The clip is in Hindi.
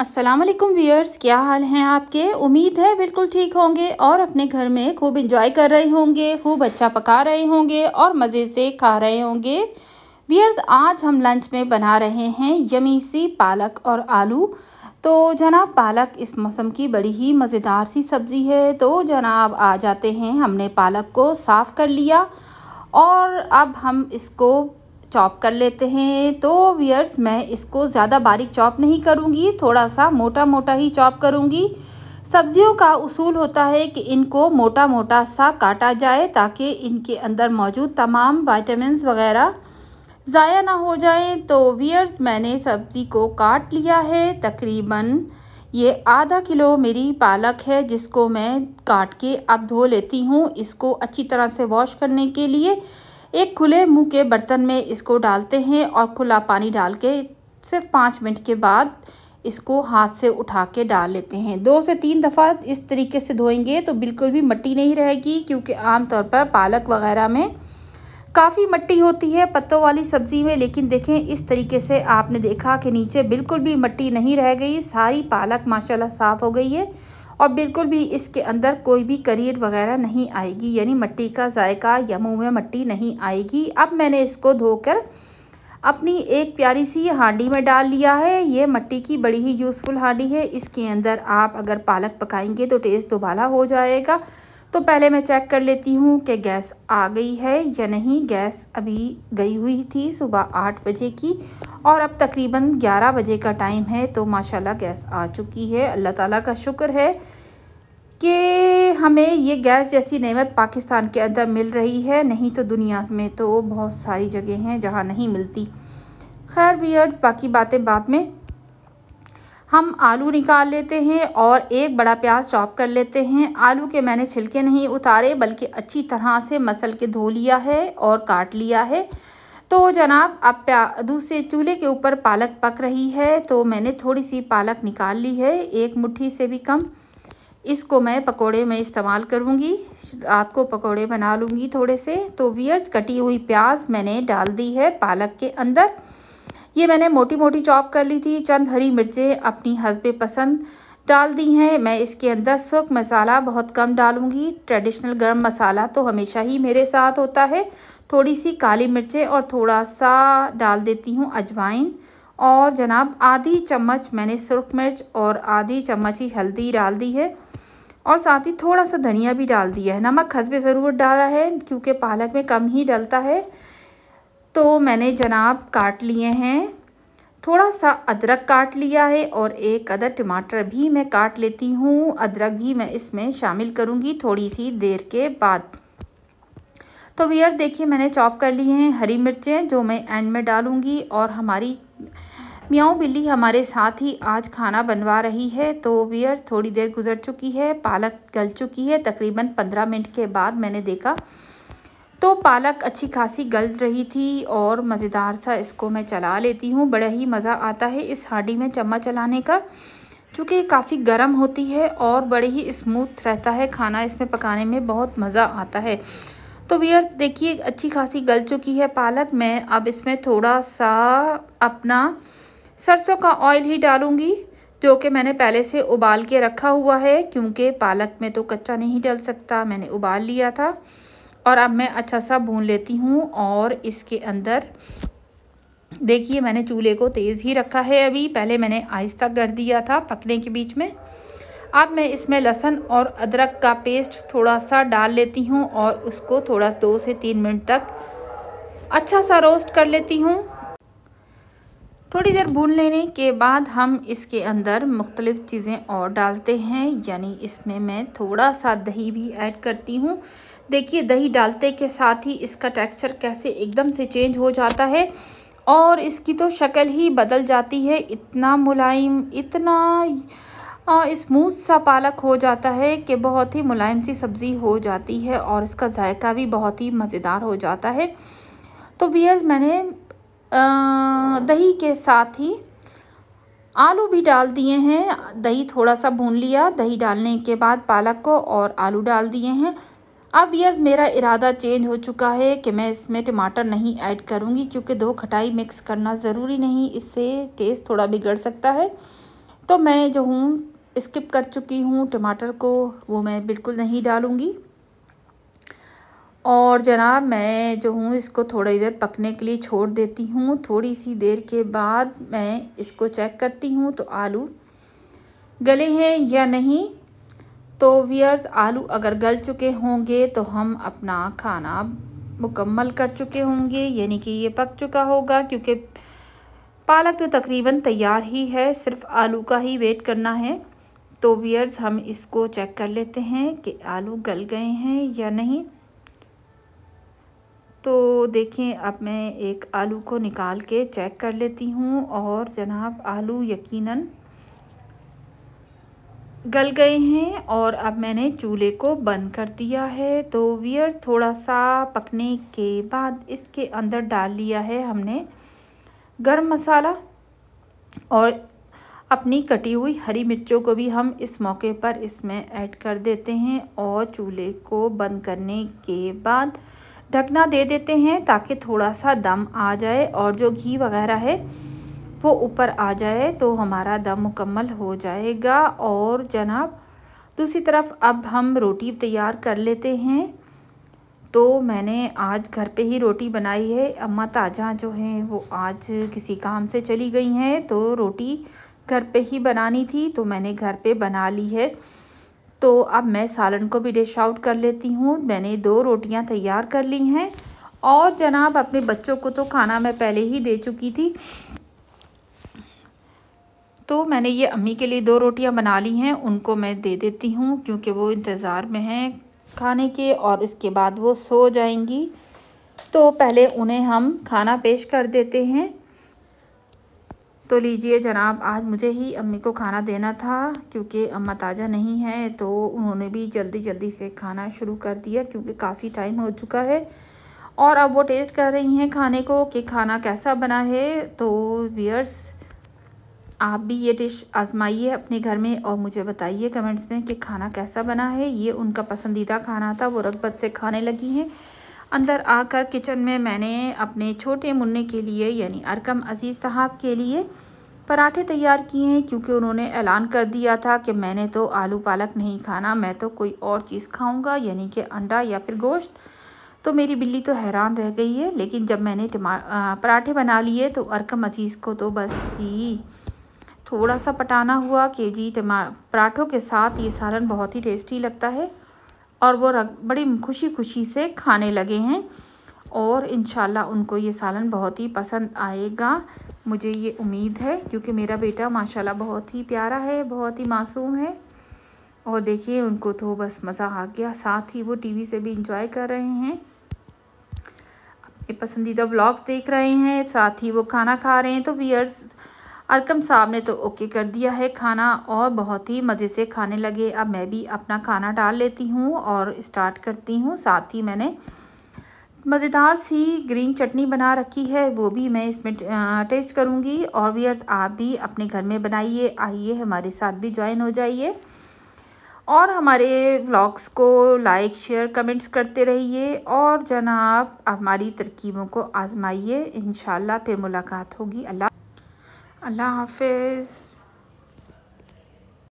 अस्सलाम वालेकुम व्यूअर्स क्या हाल हैं आपके उम्मीद है बिल्कुल ठीक होंगे और अपने घर में खूब इंजॉय कर रहे होंगे खूब अच्छा पका रहे होंगे और मज़े से खा रहे होंगे व्यूअर्स आज हम लंच में बना रहे हैं यमी सी पालक और आलू तो जनाब पालक इस मौसम की बड़ी ही मज़ेदार सी सब्ज़ी है तो जनाब आ जाते हैं हमने पालक को साफ़ कर लिया और अब हम इसको चॉप कर लेते हैं तो वियर्स मैं इसको ज़्यादा बारीक चॉप नहीं करूँगी थोड़ा सा मोटा मोटा ही चॉप करूँगी सब्जियों का उसूल होता है कि इनको मोटा मोटा सा काटा जाए ताकि इनके अंदर मौजूद तमाम वाइटामस वगैरह ज़ाया ना हो जाए तो वियर्स मैंने सब्ज़ी को काट लिया है तकरीबन ये आधा किलो मेरी पालक है जिसको मैं काट के अब धो लेती हूँ इसको अच्छी तरह से वॉश करने के लिए एक खुले मुंह के बर्तन में इसको डालते हैं और खुला पानी डाल के सिर्फ पाँच मिनट के बाद इसको हाथ से उठा के डाल लेते हैं दो से तीन दफ़ा इस तरीके से धोएंगे तो बिल्कुल भी मट्टी नहीं रहेगी क्योंकि आमतौर पर पालक वगैरह में काफ़ी मट्टी होती है पत्तों वाली सब्ज़ी में लेकिन देखें इस तरीके से आपने देखा कि नीचे बिल्कुल भी मट्टी नहीं रह गई सारी पालक माशाल्लाह साफ़ हो गई है और बिल्कुल भी इसके अंदर कोई भी करियर वगैरह नहीं आएगी यानी मिट्टी का जायका या मुँह में मट्टी नहीं आएगी अब मैंने इसको धोकर अपनी एक प्यारी सी हांडी में डाल लिया है ये मिट्टी की बड़ी ही यूज़फुल हांडी है इसके अंदर आप अगर पालक पकाएंगे तो टेस्ट दोबाला हो जाएगा तो पहले मैं चेक कर लेती हूँ कि गैस आ गई है या नहीं गैस अभी गई हुई थी सुबह आठ बजे की और अब तकरीबन ग्यारह बजे का टाइम है तो माशाल्लाह गैस आ चुकी है अल्लाह ताला का शुक्र है कि हमें ये गैस जैसी नमत पाकिस्तान के अंदर मिल रही है नहीं तो दुनिया में तो बहुत सारी जगह हैं जहाँ नहीं मिलती खैर भी बाकी बातें बाद में हम आलू निकाल लेते हैं और एक बड़ा प्याज चॉप कर लेते हैं आलू के मैंने छिलके नहीं उतारे बल्कि अच्छी तरह से मसल के धो लिया है और काट लिया है तो जनाब अब प्या दूसरे चूल्हे के ऊपर पालक पक रही है तो मैंने थोड़ी सी पालक निकाल ली है एक मुट्ठी से भी कम इसको मैं पकोड़े में इस्तेमाल करूँगी रात को पकोड़े बना लूँगी थोड़े से तो वियर्स कटी हुई प्याज मैंने डाल दी है पालक के अंदर ये मैंने मोटी मोटी चॉप कर ली थी चंद हरी मिर्चें अपनी हसबे पसंद डाल दी हैं मैं इसके अंदर सुख मसाला बहुत कम डालूंगी ट्रेडिशनल गर्म मसाला तो हमेशा ही मेरे साथ होता है थोड़ी सी काली मिर्चें और थोड़ा सा डाल देती हूँ अजवाइन और जनाब आधी चम्मच मैंने सुरख मिर्च और आधी चम्मच ही हल्दी डाल दी है और साथ ही थोड़ा सा धनिया भी डाल दिया है नमक हंसबे ज़रूर डाला है क्योंकि पालक में कम ही डलता है तो मैंने जनाब काट लिए हैं थोड़ा सा अदरक काट लिया है और एक अदर टमाटर भी मैं काट लेती हूँ अदरक भी मैं इसमें शामिल करूँगी थोड़ी सी देर के बाद तो वियर देखिए मैंने चॉप कर लिए हैं हरी मिर्चें जो मैं एंड में डालूँगी और हमारी म्याऊँ बिल्ली हमारे साथ ही आज खाना बनवा रही है तो वियर थोड़ी देर गुजर चुकी है पालक गल चुकी है तकरीबन पंद्रह मिनट के बाद मैंने देखा तो पालक अच्छी खासी गल रही थी और मज़ेदार सा इसको मैं चला लेती हूँ बड़ा ही मज़ा आता है इस हांडी में चम्मच चलाने का क्योंकि काफ़ी गर्म होती है और बड़े ही स्मूथ रहता है खाना इसमें पकाने में बहुत मज़ा आता है तो वियर देखिए अच्छी खासी गल चुकी है पालक मैं अब इसमें थोड़ा सा अपना सरसों का ऑयल ही डालूँगी जो कि मैंने पहले से उबाल के रखा हुआ है क्योंकि पालक में तो कच्चा नहीं डल सकता मैंने उबाल लिया था और अब मैं अच्छा सा भून लेती हूँ और इसके अंदर देखिए मैंने चूल्हे को तेज़ ही रखा है अभी पहले मैंने आहिस्ता कर दिया था पकने के बीच में अब मैं इसमें लहसन और अदरक का पेस्ट थोड़ा सा डाल लेती हूँ और उसको थोड़ा दो से तीन मिनट तक अच्छा सा रोस्ट कर लेती हूँ थोड़ी देर भून लेने के बाद हम इसके अंदर मुख्तलिफ़ चीज़ें और डालते हैं यानी इसमें मैं थोड़ा सा दही भी ऐड करती हूँ देखिए दही डालते के साथ ही इसका टेक्सचर कैसे एकदम से चेंज हो जाता है और इसकी तो शक्ल ही बदल जाती है इतना मुलायम इतना स्मूथ सा पालक हो जाता है कि बहुत ही मुलायम सी सब्ज़ी हो जाती है और इसका जायका भी बहुत ही मज़ेदार हो जाता है तो बियर्स मैंने आ, दही के साथ ही आलू भी डाल दिए हैं दही थोड़ा सा भून लिया दही डालने के बाद पालक को और आलू डाल दिए हैं अब यस मेरा इरादा चेंज हो चुका है कि मैं इसमें टमाटर नहीं ऐड करूँगी क्योंकि दो खटाई मिक्स करना ज़रूरी नहीं इससे टेस्ट थोड़ा बिगड़ सकता है तो मैं जो हूँ स्किप कर चुकी हूँ टमाटर को वो मैं बिल्कुल नहीं डालूँगी और जनाब मैं जो हूँ इसको थोड़ी देर पकने के लिए छोड़ देती हूँ थोड़ी सी देर के बाद मैं इसको चेक करती हूँ तो आलू गले हैं या नहीं तो वियर्स आलू अगर गल चुके होंगे तो हम अपना खाना मुकम्मल कर चुके होंगे यानी कि ये पक चुका होगा क्योंकि पालक तो तकरीबन तैयार ही है सिर्फ आलू का ही वेट करना है तो वियर्स हम इसको चेक कर लेते हैं कि आलू गल गए हैं या नहीं तो देखें अब मैं एक आलू को निकाल के चेक कर लेती हूँ और जनाब आलू यकीनन गल गए हैं और अब मैंने चूल्हे को बंद कर दिया है तो वियर थोड़ा सा पकने के बाद इसके अंदर डाल लिया है हमने गरम मसाला और अपनी कटी हुई हरी मिर्चों को भी हम इस मौके पर इसमें ऐड कर देते हैं और चूल्हे को बंद करने के बाद ढकना दे देते हैं ताकि थोड़ा सा दम आ जाए और जो घी वगैरह है वो ऊपर आ जाए तो हमारा दम मुकम्मल हो जाएगा और जनाब दूसरी तरफ अब हम रोटी तैयार कर लेते हैं तो मैंने आज घर पे ही रोटी बनाई है अम्मा ताजा जो हैं वो आज किसी काम से चली गई हैं तो रोटी घर पे ही बनानी थी तो मैंने घर पे बना ली है तो अब मैं सालन को भी डिश आउट कर लेती हूँ मैंने दो रोटियाँ तैयार कर ली हैं और जनाब अपने बच्चों को तो खाना मैं पहले ही दे चुकी थी तो मैंने ये अम्मी के लिए दो रोटियां बना ली हैं उनको मैं दे देती हूँ क्योंकि वो इंतज़ार में हैं खाने के और इसके बाद वो सो जाएंगी तो पहले उन्हें हम खाना पेश कर देते हैं तो लीजिए जनाब आज मुझे ही अम्मी को खाना देना था क्योंकि अम्मा ताज़ा नहीं है तो उन्होंने भी जल्दी जल्दी से खाना शुरू कर दिया क्योंकि काफ़ी टाइम हो चुका है और अब वो टेस्ट कर रही हैं खाने को कि खाना कैसा बना है तो वियर्स आप भी ये डिश आजमाइए अपने घर में और मुझे बताइए कमेंट्स में कि खाना कैसा बना है ये उनका पसंदीदा खाना था वो रगबत से खाने लगी हैं अंदर आकर किचन में मैंने अपने छोटे मुन्ने के लिए यानी अरकम अजीज़ साहब के लिए पराठे तैयार किए हैं क्योंकि उन्होंने ऐलान कर दिया था कि मैंने तो आलू पालक नहीं खाना मैं तो कोई और चीज़ खाऊंगा यानी कि अंडा या फिर गोश्त तो मेरी बिल्ली तो हैरान रह गई है लेकिन जब मैंने पराठे बना लिए तो अरकम अजीज़ को तो बस जी थोड़ा सा पटाना हुआ के जी पराठों के साथ ये सालन बहुत ही टेस्टी लगता है और वो बड़ी खुशी खुशी से खाने लगे हैं और इन उनको ये सालन बहुत ही पसंद आएगा मुझे ये उम्मीद है क्योंकि मेरा बेटा माशाल्लाह बहुत ही प्यारा है बहुत ही मासूम है और देखिए उनको तो बस मज़ा आ गया साथ ही वो टीवी से भी इंजॉय कर रहे हैं अपने पसंदीदा ब्लॉग्स देख रहे हैं साथ ही वो खाना खा रहे हैं तो वीयर्स अरकम साहब ने तो ओके कर दिया है खाना और बहुत ही मज़े से खाने लगे अब मैं भी अपना खाना डाल लेती हूँ और स्टार्ट करती हूँ साथ ही मैंने मज़ेदार सी ग्रीन चटनी बना रखी है वो भी मैं इसमें टेस्ट करूँगी और वियर्स आप भी अपने घर में बनाइए आइए हमारे साथ भी ज्वाइन हो जाइए और हमारे व्लॉग्स को लाइक शेयर कमेंट्स करते रहिए और जनाब हमारी तरकीबों को आजमाइए इन फिर मुलाकात होगी अल्लाह আল্লাহ হাফেজ